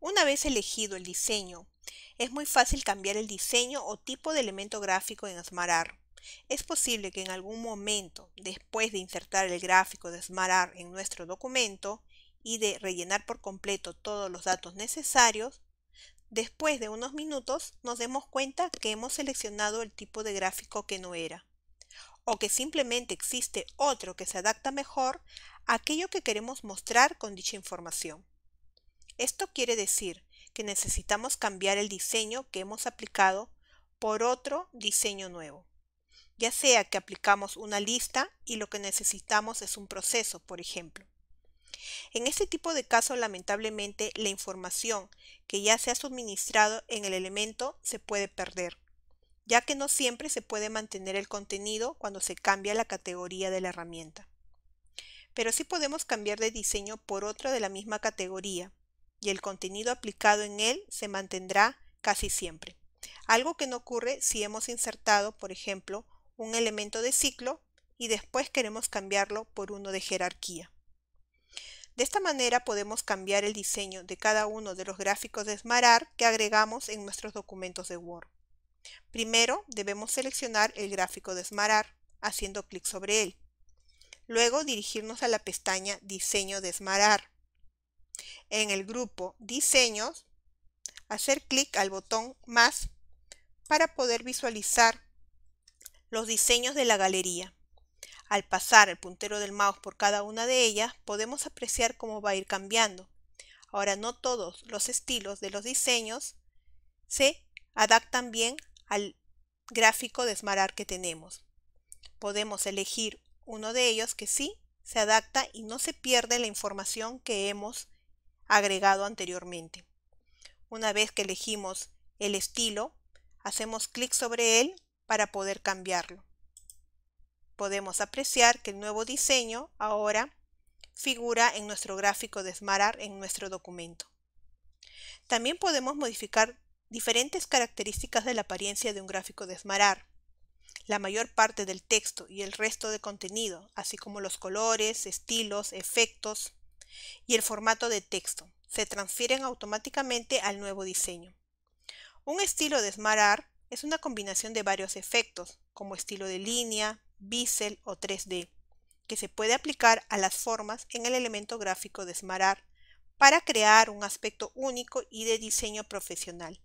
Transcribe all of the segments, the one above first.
Una vez elegido el diseño, es muy fácil cambiar el diseño o tipo de elemento gráfico en SmartArt. Es posible que en algún momento, después de insertar el gráfico de SmartArt en nuestro documento y de rellenar por completo todos los datos necesarios, después de unos minutos nos demos cuenta que hemos seleccionado el tipo de gráfico que no era, o que simplemente existe otro que se adapta mejor a aquello que queremos mostrar con dicha información. Esto quiere decir que necesitamos cambiar el diseño que hemos aplicado por otro diseño nuevo. Ya sea que aplicamos una lista y lo que necesitamos es un proceso, por ejemplo. En este tipo de casos, lamentablemente, la información que ya se ha suministrado en el elemento se puede perder, ya que no siempre se puede mantener el contenido cuando se cambia la categoría de la herramienta. Pero sí podemos cambiar de diseño por otro de la misma categoría, y el contenido aplicado en él se mantendrá casi siempre. Algo que no ocurre si hemos insertado, por ejemplo, un elemento de ciclo y después queremos cambiarlo por uno de jerarquía. De esta manera podemos cambiar el diseño de cada uno de los gráficos de Smarar que agregamos en nuestros documentos de Word. Primero debemos seleccionar el gráfico de Smarar haciendo clic sobre él. Luego dirigirnos a la pestaña Diseño de en el grupo Diseños, hacer clic al botón Más para poder visualizar los diseños de la galería. Al pasar el puntero del mouse por cada una de ellas, podemos apreciar cómo va a ir cambiando. Ahora, no todos los estilos de los diseños se adaptan bien al gráfico de esmarar que tenemos. Podemos elegir uno de ellos que sí se adapta y no se pierde la información que hemos agregado anteriormente. Una vez que elegimos el estilo, hacemos clic sobre él para poder cambiarlo. Podemos apreciar que el nuevo diseño ahora figura en nuestro gráfico de esmarar en nuestro documento. También podemos modificar diferentes características de la apariencia de un gráfico de esmarar. La mayor parte del texto y el resto de contenido, así como los colores, estilos, efectos, y el formato de texto. Se transfieren automáticamente al nuevo diseño. Un estilo de esmarar es una combinación de varios efectos, como estilo de línea, bisel o 3D, que se puede aplicar a las formas en el elemento gráfico de esmarar para crear un aspecto único y de diseño profesional.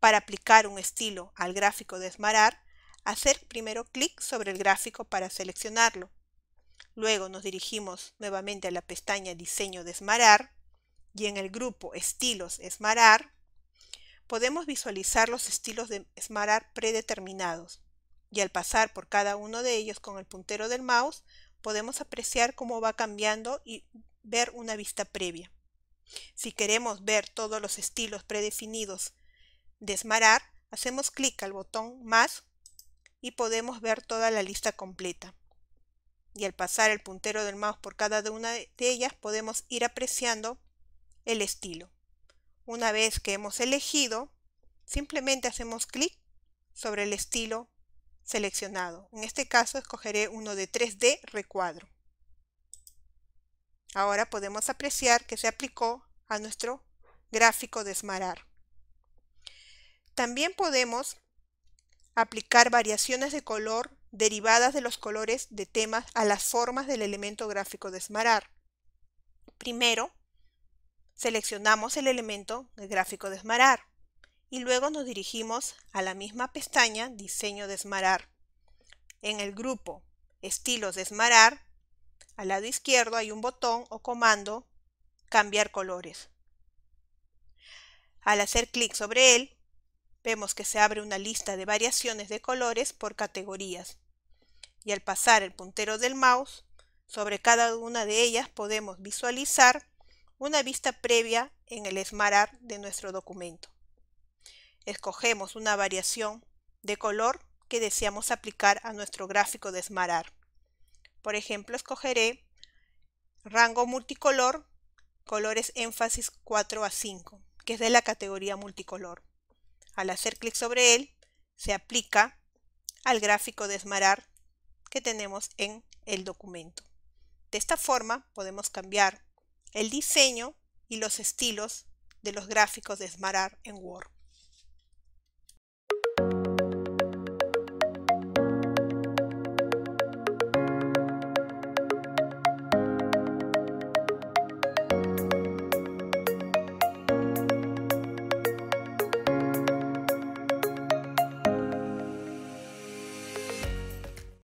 Para aplicar un estilo al gráfico de esmarar, hacer primero clic sobre el gráfico para seleccionarlo Luego nos dirigimos nuevamente a la pestaña Diseño de Esmarar y en el grupo Estilos Esmarar podemos visualizar los estilos de Esmarar predeterminados y al pasar por cada uno de ellos con el puntero del mouse podemos apreciar cómo va cambiando y ver una vista previa. Si queremos ver todos los estilos predefinidos de Esmarar, hacemos clic al botón más y podemos ver toda la lista completa y al pasar el puntero del mouse por cada una de ellas podemos ir apreciando el estilo. Una vez que hemos elegido, simplemente hacemos clic sobre el estilo seleccionado. En este caso escogeré uno de 3D recuadro. Ahora podemos apreciar que se aplicó a nuestro gráfico de Esmarar. También podemos aplicar variaciones de color derivadas de los colores de temas a las formas del elemento gráfico de Esmarar. Primero, seleccionamos el elemento gráfico de Esmarar y luego nos dirigimos a la misma pestaña Diseño de Esmarar. En el grupo Estilos de Esmarar, al lado izquierdo hay un botón o comando Cambiar colores. Al hacer clic sobre él, Vemos que se abre una lista de variaciones de colores por categorías. Y al pasar el puntero del mouse, sobre cada una de ellas podemos visualizar una vista previa en el esmarar de nuestro documento. Escogemos una variación de color que deseamos aplicar a nuestro gráfico de esmarar. Por ejemplo, escogeré rango multicolor, colores énfasis 4 a 5, que es de la categoría multicolor. Al hacer clic sobre él, se aplica al gráfico de esmarar que tenemos en el documento. De esta forma podemos cambiar el diseño y los estilos de los gráficos de esmarar en Word.